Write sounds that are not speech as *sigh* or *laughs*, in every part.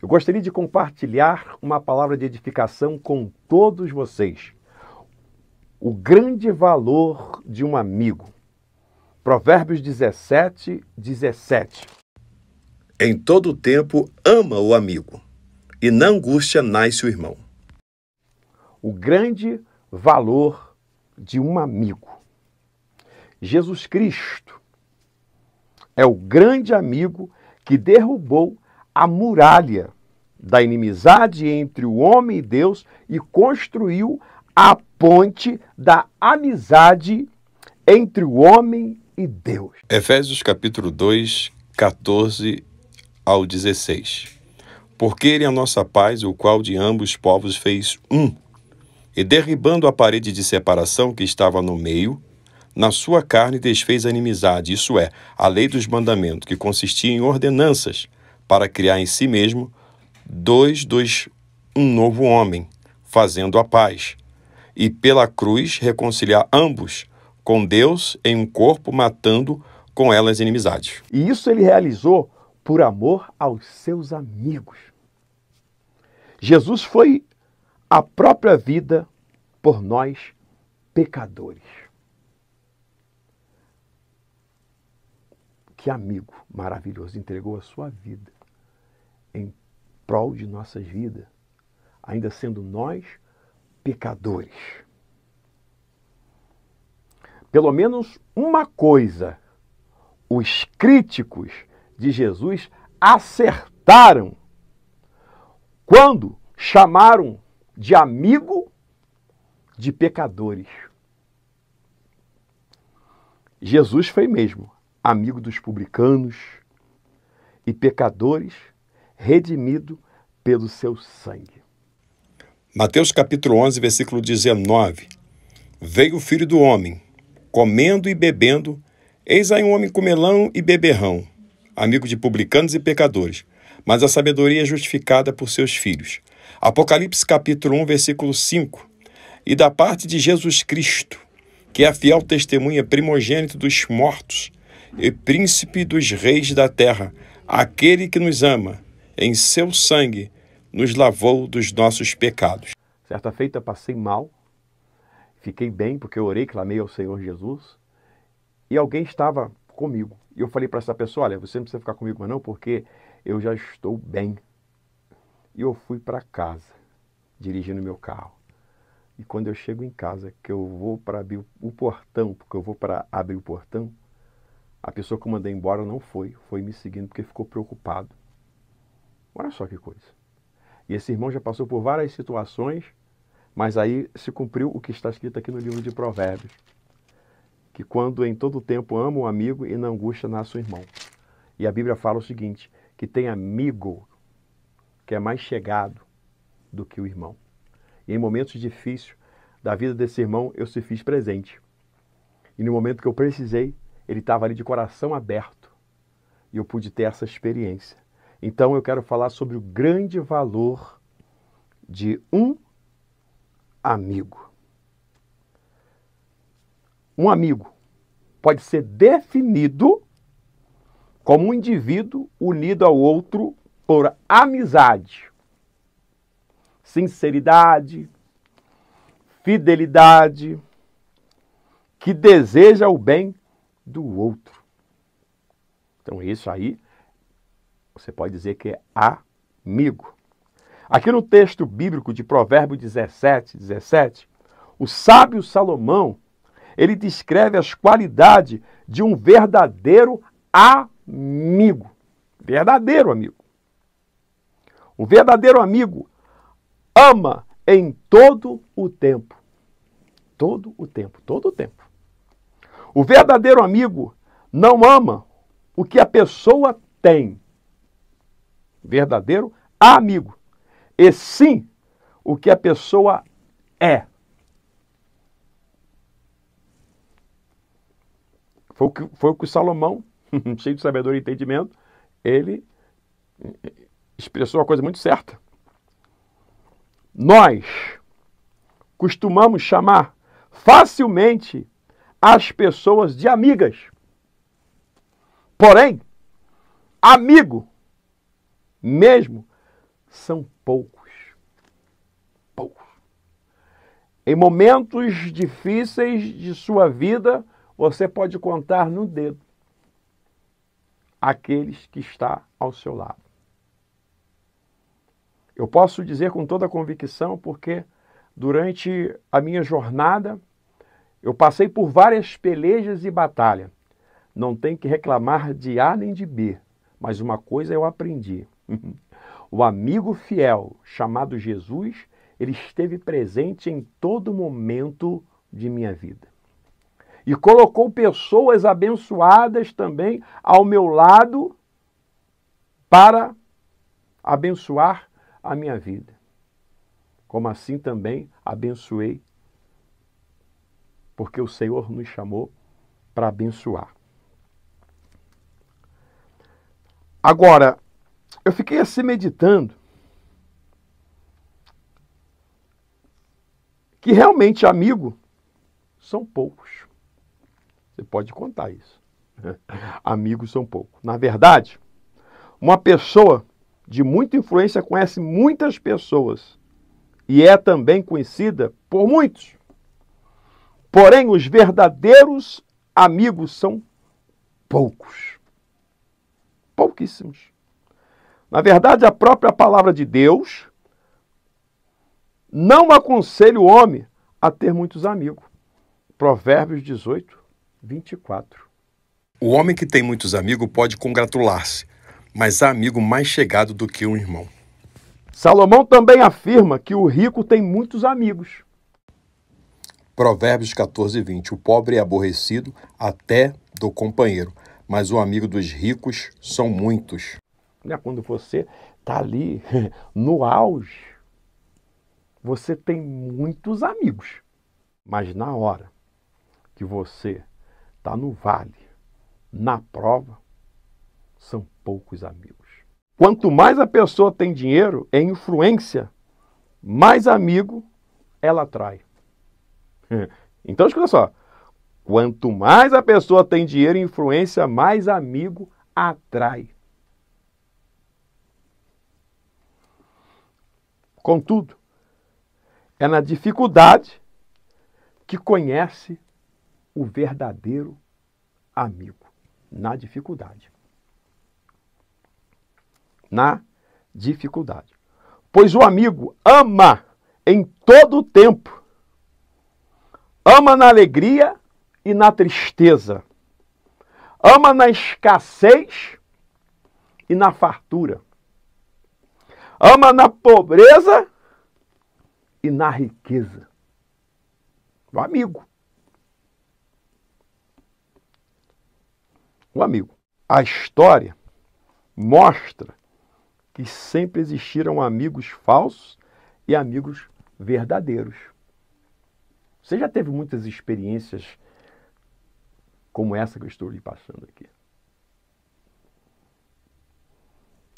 Eu gostaria de compartilhar uma palavra de edificação com todos vocês. O grande valor de um amigo. Provérbios 17, 17. Em todo tempo ama o amigo, e na angústia nasce o irmão. O grande valor de um amigo. Jesus Cristo é o grande amigo que derrubou a muralha da inimizade entre o homem e Deus e construiu a ponte da amizade entre o homem e Deus. Efésios capítulo 2, 14 ao 16. Porque ele é a nossa paz, o qual de ambos povos fez um, e derribando a parede de separação que estava no meio, na sua carne desfez a inimizade, isso é, a lei dos mandamentos, que consistia em ordenanças, para criar em si mesmo dois dos um novo homem, fazendo a paz, e pela cruz reconciliar ambos com Deus em um corpo, matando com elas inimizades. E isso ele realizou por amor aos seus amigos. Jesus foi a própria vida por nós pecadores. Que amigo maravilhoso entregou a sua vida em prol de nossas vidas, ainda sendo nós pecadores. Pelo menos uma coisa os críticos de Jesus acertaram quando chamaram de amigo de pecadores. Jesus foi mesmo amigo dos publicanos e pecadores redimido pelo seu sangue. Mateus capítulo 11, versículo 19. Veio o filho do homem, comendo e bebendo, eis aí um homem comelão e beberrão, amigo de publicanos e pecadores, mas a sabedoria é justificada por seus filhos. Apocalipse capítulo 1, versículo 5. E da parte de Jesus Cristo, que é a fiel testemunha primogênito dos mortos e príncipe dos reis da terra, aquele que nos ama em seu sangue nos lavou dos nossos pecados. Certa feita passei mal, fiquei bem porque eu orei, clamei ao Senhor Jesus, e alguém estava comigo. E eu falei para essa pessoa: "Olha, você não precisa ficar comigo mais não, porque eu já estou bem". E eu fui para casa, dirigindo meu carro. E quando eu chego em casa, que eu vou para abrir o portão, porque eu vou para abrir o portão, a pessoa que eu mandei embora não foi, foi me seguindo porque ficou preocupado. Olha só que coisa. E esse irmão já passou por várias situações, mas aí se cumpriu o que está escrito aqui no livro de Provérbios. Que quando em todo tempo ama um amigo e na angústia nasce um irmão. E a Bíblia fala o seguinte: que tem amigo que é mais chegado do que o irmão. E em momentos difíceis da vida desse irmão, eu se fiz presente. E no momento que eu precisei, ele estava ali de coração aberto. E eu pude ter essa experiência então eu quero falar sobre o grande valor de um amigo. Um amigo pode ser definido como um indivíduo unido ao outro por amizade, sinceridade, fidelidade, que deseja o bem do outro. Então, isso aí você pode dizer que é amigo. Aqui no texto bíblico de Provérbios 17, 17, o sábio Salomão, ele descreve as qualidades de um verdadeiro amigo. Verdadeiro amigo. O verdadeiro amigo ama em todo o tempo. Todo o tempo, todo o tempo. O verdadeiro amigo não ama o que a pessoa tem, verdadeiro amigo, e sim o que a pessoa é. Foi o que, foi o que Salomão, *laughs* cheio de sabedoria e entendimento, ele expressou uma coisa muito certa. Nós costumamos chamar facilmente as pessoas de amigas. Porém, amigo mesmo são poucos. Poucos. Em momentos difíceis de sua vida, você pode contar no dedo aqueles que está ao seu lado. Eu posso dizer com toda convicção porque durante a minha jornada eu passei por várias pelejas e batalha. Não tem que reclamar de A nem de B, mas uma coisa eu aprendi *laughs* O amigo fiel chamado Jesus, ele esteve presente em todo momento de minha vida. E colocou pessoas abençoadas também ao meu lado para abençoar a minha vida. Como assim também abençoei, porque o Senhor nos chamou para abençoar. Agora, eu fiquei assim meditando que realmente amigo são poucos. Você pode contar isso. Né? *laughs* Amigos são poucos. Na verdade, uma pessoa de muita influência conhece muitas pessoas e é também conhecida por muitos. Porém, os verdadeiros amigos são poucos. Pouquíssimos. Na verdade, a própria palavra de Deus não aconselha o homem a ter muitos amigos. Provérbios 18, 24. O homem que tem muitos amigos pode congratular-se, mas há amigo mais chegado do que um irmão. Salomão também afirma que o rico tem muitos amigos. Provérbios 14, 20. O pobre é aborrecido até do companheiro, mas o amigo dos ricos são muitos né? quando você está ali *laughs* no auge, você tem muitos amigos. Mas na hora que você está no vale, na prova, são poucos amigos. Quanto mais a pessoa tem dinheiro e é influência, mais amigo ela atrai. *laughs* Então, escuta só. Quanto mais a pessoa tem dinheiro e influência, mais amigo atrai. Contudo, é na dificuldade que conhece o verdadeiro amigo. Na dificuldade. Na dificuldade. Pois o amigo ama em todo o tempo. Ama na alegria e na tristeza. Ama na escassez e na fartura ama na pobreza e na riqueza. O amigo. O amigo. A história mostra que sempre existiram amigos falsos e amigos verdadeiros. Você já teve muitas experiências como essa que eu estou lhe passando aqui.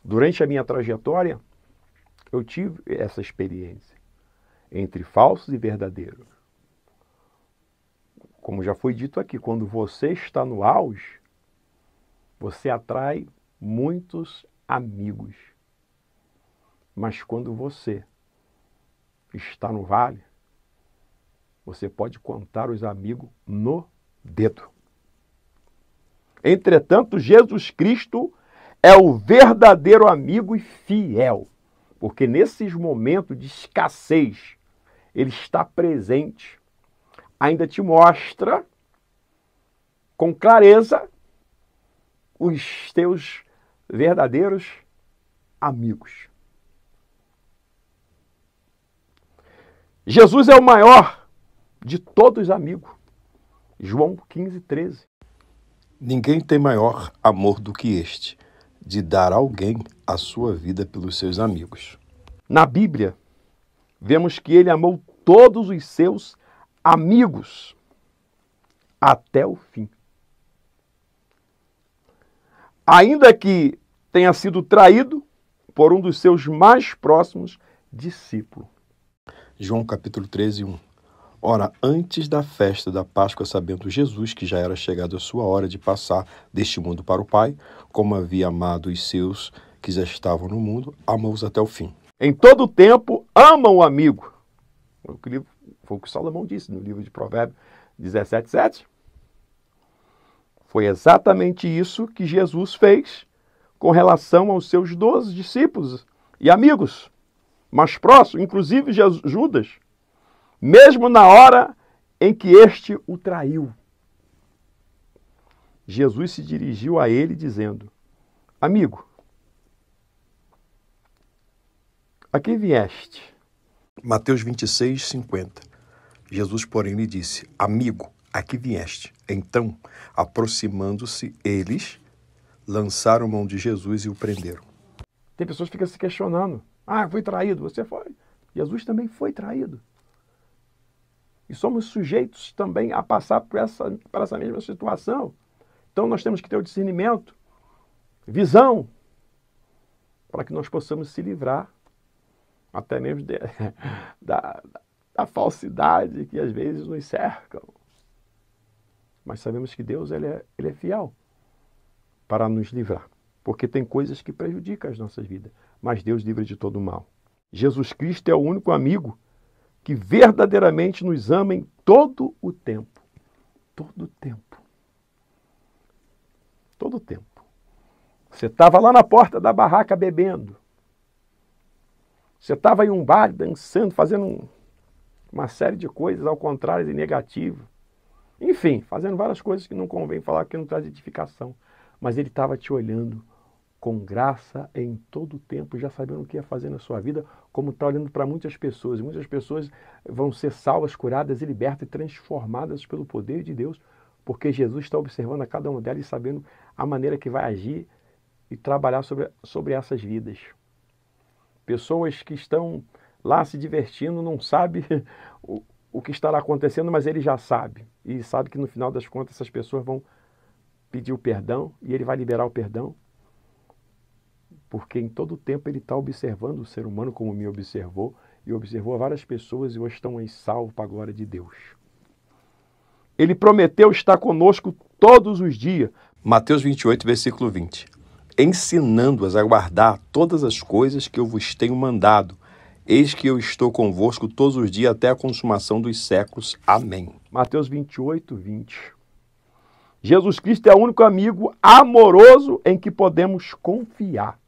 Durante a minha trajetória, eu tive essa experiência entre falsos e verdadeiros. Como já foi dito aqui, quando você está no auge, você atrai muitos amigos. Mas quando você está no vale, você pode contar os amigos no dedo. Entretanto, Jesus Cristo é o verdadeiro amigo e fiel. Porque nesses momentos de escassez, ele está presente, ainda te mostra com clareza os teus verdadeiros amigos. Jesus é o maior de todos os amigos. João 15, 13. Ninguém tem maior amor do que este, de dar a alguém a sua vida pelos seus amigos. Na Bíblia, vemos que ele amou todos os seus amigos até o fim. Ainda que tenha sido traído por um dos seus mais próximos discípulos. João capítulo 13, 1. Ora, antes da festa da Páscoa, sabendo Jesus que já era chegada a sua hora de passar deste mundo para o Pai, como havia amado os seus que já estavam no mundo, amou-os até o fim. Em todo tempo, amam o amigo. Foi o que, foi o que Salomão disse no livro de Provérbios 17, 7. Foi exatamente isso que Jesus fez com relação aos seus doze discípulos e amigos mais próximos, inclusive Judas, mesmo na hora em que este o traiu. Jesus se dirigiu a ele dizendo: Amigo, A que vieste? Mateus 26, 50. Jesus, porém, lhe disse: Amigo, a que vieste? Então, aproximando-se eles, lançaram mão de Jesus e o prenderam. Tem pessoas que ficam se questionando: Ah, fui traído. Você foi. Jesus também foi traído. E somos sujeitos também a passar por essa, por essa mesma situação. Então nós temos que ter o discernimento, visão, para que nós possamos se livrar até mesmo de, *laughs* da, da falsidade que às vezes nos cercam. Mas sabemos que Deus ele é, ele é fiel para nos livrar, porque tem coisas que prejudicam as nossas vidas, mas Deus livra de todo mal. Jesus Cristo é o único amigo que verdadeiramente nos ama em todo o tempo. Todo o tempo. Todo o tempo. Você estava lá na porta da barraca bebendo. Você estava em um bar dançando, fazendo um, uma série de coisas ao contrário e negativo. Enfim, fazendo várias coisas que não convém falar, que não traz edificação. Mas ele estava te olhando com graça em todo o tempo, já sabendo o que ia fazer na sua vida, como está olhando para muitas pessoas. E muitas pessoas vão ser salvas, curadas e libertas e transformadas pelo poder de Deus, porque Jesus está observando a cada uma delas e sabendo a maneira que vai agir e trabalhar sobre, sobre essas vidas. Pessoas que estão lá se divertindo, não sabe *laughs* o, o que estará acontecendo, mas ele já sabe. E sabe que no final das contas essas pessoas vão pedir o perdão e ele vai liberar o perdão. Porque em todo o tempo ele está observando o ser humano como me observou e observou várias pessoas e hoje estão em salvo para a glória de Deus. Ele prometeu estar conosco todos os dias. Mateus 28, versículo 20 ensinando-as a guardar todas as coisas que eu vos tenho mandado. Eis que eu estou convosco todos os dias até a consumação dos séculos. Amém. Mateus 28, 20. Jesus Cristo é o único amigo amoroso em que podemos confiar.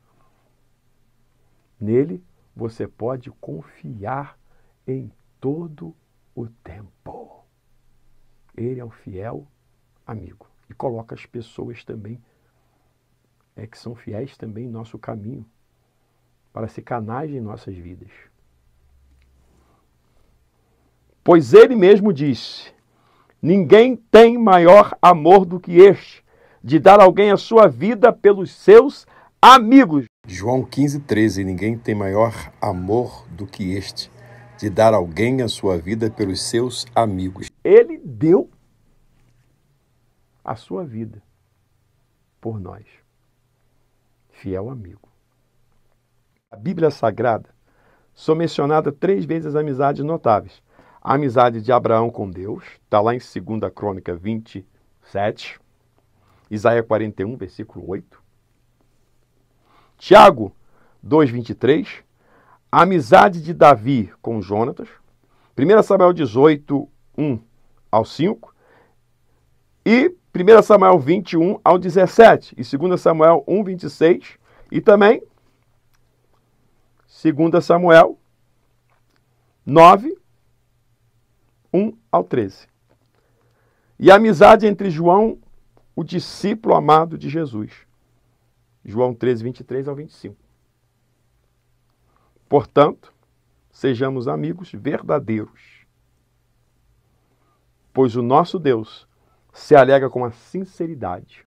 Nele você pode confiar em todo o tempo. Ele é um fiel amigo e coloca as pessoas também é que são fiéis também em nosso caminho, para ser canais em nossas vidas. Pois ele mesmo disse: Ninguém tem maior amor do que este, de dar alguém a sua vida pelos seus amigos. João 15, 13: Ninguém tem maior amor do que este, de dar alguém a sua vida pelos seus amigos. Ele deu a sua vida por nós fiel amigo. A Bíblia Sagrada são mencionadas três vezes amizades notáveis. A amizade de Abraão com Deus, está lá em 2 Crônica 27, Isaías 41, versículo 8. Tiago 2, 23, a amizade de Davi com Jonatas, 1 Samuel 18, 1 ao 5, e 1 Samuel 21 ao 17 e 2 Samuel 1, 26 e também 2 Samuel 9, 1 ao 13. E a amizade entre João, o discípulo amado de Jesus. João 13, 23 ao 25. Portanto, sejamos amigos verdadeiros, pois o nosso Deus é se alega com a sinceridade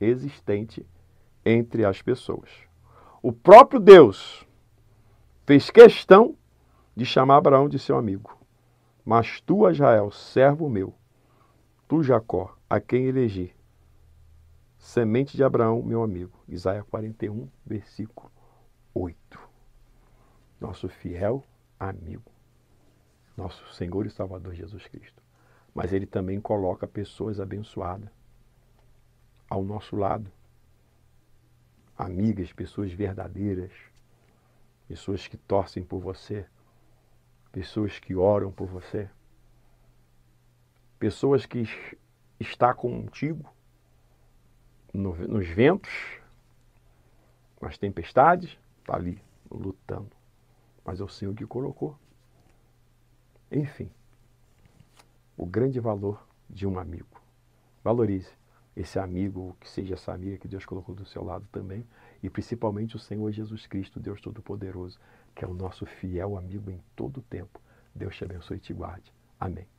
existente entre as pessoas. O próprio Deus fez questão de chamar Abraão de seu amigo. Mas tu, Israel, servo meu, tu, Jacó, a quem elegi, semente de Abraão, meu amigo. Isaías 41, versículo 8. Nosso fiel amigo, nosso Senhor e Salvador Jesus Cristo mas ele também coloca pessoas abençoadas ao nosso lado. Amigas, pessoas verdadeiras, pessoas que torcem por você, pessoas que oram por você, pessoas que está contigo no, nos ventos, nas tempestades, está ali lutando. Mas é o Senhor que colocou. Enfim, o grande valor de um amigo. Valorize esse amigo, que seja essa amiga que Deus colocou do seu lado também, e principalmente o Senhor Jesus Cristo, Deus Todo-Poderoso, que é o nosso fiel amigo em todo o tempo. Deus te abençoe e te guarde. Amém.